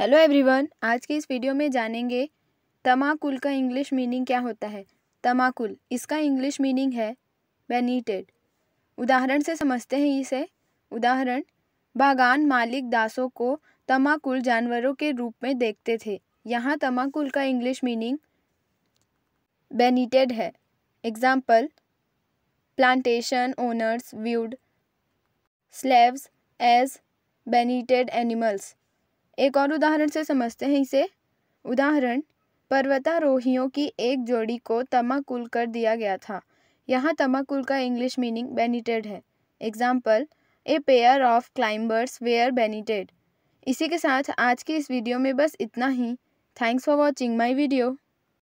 hello everyone आज के इस वीडियो में जानेंगे तमाकुल का इंग्लिश मीनिंग क्या होता है तमाकुल इसका इंग्लिश मीनिंग है बेनीटेड उदाहरण से समझते हैं इसे उदाहरण बागान मालिक दासों को तमाकुल जानवरों के रूप में देखते थे यहाँ तमाकुल का इंग्लिश मीनिंग बेनीटेड है example plantation owners viewed slaves as benighted animals एक और उदाहरण से समझते हैं इसे उदाहरण पर्वतारोहियों की एक जोड़ी को तमाकुल कर दिया गया था यहाँ तमाकुल का इंग्लिश मीनिंग बेनिटेड है example a pair of climbers were benighted इसी के साथ आज की इस वीडियो में बस इतना ही thanks for watching my video